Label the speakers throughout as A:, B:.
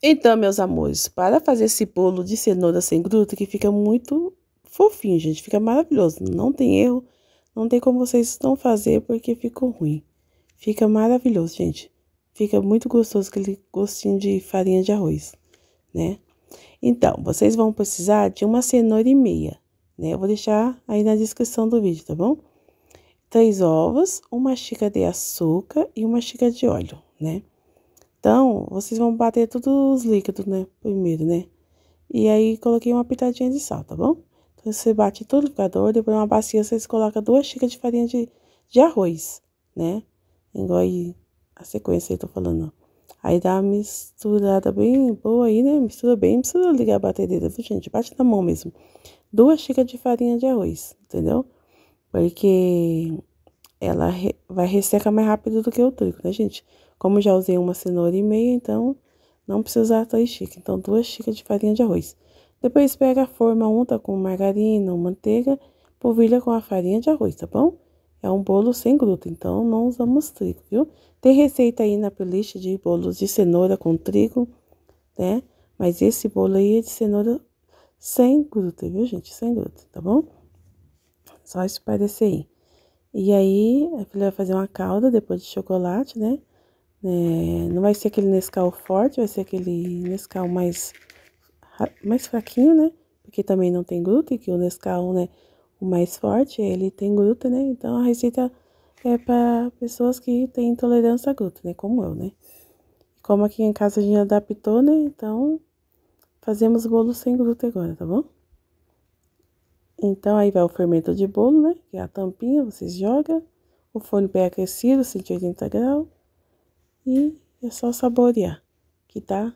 A: Então, meus amores, para fazer esse bolo de cenoura sem gruta, que fica muito fofinho, gente, fica maravilhoso. Não tem erro, não tem como vocês não fazer porque ficou ruim. Fica maravilhoso, gente. Fica muito gostoso aquele gostinho de farinha de arroz, né? Então, vocês vão precisar de uma cenoura e meia, né? Eu vou deixar aí na descrição do vídeo, tá bom? Três ovos, uma xícara de açúcar e uma xícara de óleo, né? Então, vocês vão bater todos os líquidos, né? Primeiro, né? E aí, coloquei uma pitadinha de sal, tá bom? Então, você bate todo o liquidificador, depois uma bacia, vocês colocam duas xícaras de farinha de, de arroz, né? Igual aí, a sequência aí, tô falando, ó. Aí dá uma misturada bem boa aí, né? Mistura bem, não precisa ligar a batedeira, viu, gente? Bate na mão mesmo. Duas xícaras de farinha de arroz, entendeu? Porque ela re vai ressecar mais rápido do que o trigo, né, gente? Como já usei uma cenoura e meia, então não precisa usar três xícaras. Então, duas xícaras de farinha de arroz. Depois, pega a forma, unta com margarina ou manteiga, polvilha com a farinha de arroz, tá bom? É um bolo sem glúten, então não usamos trigo, viu? Tem receita aí na playlist de bolos de cenoura com trigo, né? Mas esse bolo aí é de cenoura sem glúten, viu, gente? Sem glúten, tá bom? Só isso parecer aí. E aí, a filha vai fazer uma calda depois de chocolate, né? É, não vai ser aquele Nescau forte, vai ser aquele Nescau mais, mais fraquinho, né? Porque também não tem glúten, que o Nescau, né, o mais forte, ele tem glúten, né? Então, a receita é para pessoas que têm intolerância a glúten, né? Como eu, né? Como aqui em casa a gente adaptou, né? Então, fazemos bolo sem glúten agora, tá bom? Então, aí vai o fermento de bolo, né? Que é a tampinha, vocês jogam. O forno bem aquecido, 180 graus. E é só saborear, que tá...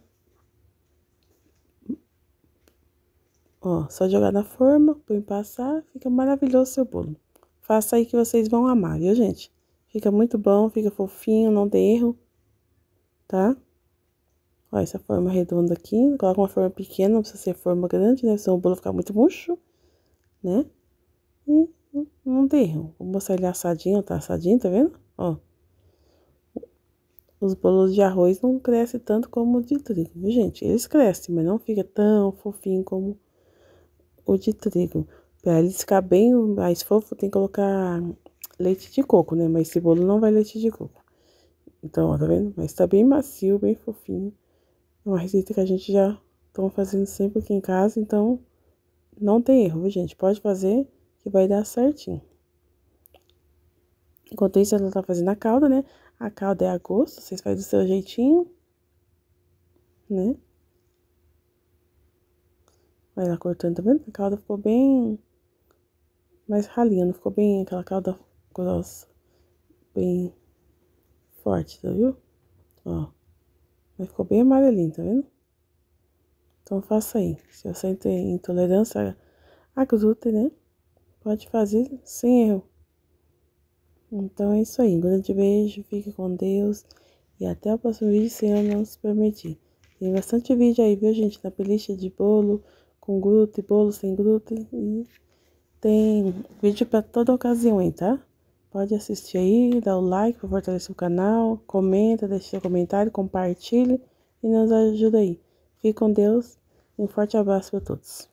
A: Ó, só jogar na forma, põe passar, fica maravilhoso seu bolo. Faça aí que vocês vão amar, viu, gente? Fica muito bom, fica fofinho, não tem erro, tá? Ó, essa forma redonda aqui, coloca uma forma pequena, não precisa ser forma grande, né? Senão o bolo ficar muito murcho né? E não tem erro. Vou mostrar ele assadinho, tá assadinho, tá vendo? Ó. Os bolos de arroz não crescem tanto como o de trigo, viu, gente? Eles crescem, mas não fica tão fofinho como o de trigo. Para eles ficar bem mais fofo, tem que colocar leite de coco, né? Mas esse bolo não vai leite de coco. Então, ó, tá vendo? Mas tá bem macio, bem fofinho. É uma receita que a gente já estão fazendo sempre aqui em casa, então não tem erro, gente? Pode fazer que vai dar certinho. Enquanto isso, ela tá fazendo a calda, né? A calda é a gosto, vocês fazem do seu jeitinho, né? Vai lá cortando, tá vendo? A calda ficou bem mais ralinha, não ficou bem aquela calda grossa, bem forte, tá viu? Ó, mas ficou bem amarelinho, tá vendo? Então faça aí. Se você tem intolerância à glúten, né? Pode fazer sem erro. Então é isso aí. Um grande beijo, fique com Deus. E até o próximo vídeo, se eu não se permitir. Tem bastante vídeo aí, viu, gente? Na playlist de bolo, com glúten, bolo sem glúten. E tem vídeo para toda ocasião aí, tá? Pode assistir aí, dá o like para fortalecer o canal, comenta, deixa seu comentário, compartilhe e nos ajuda aí. Fique com Deus e um forte abraço para todos.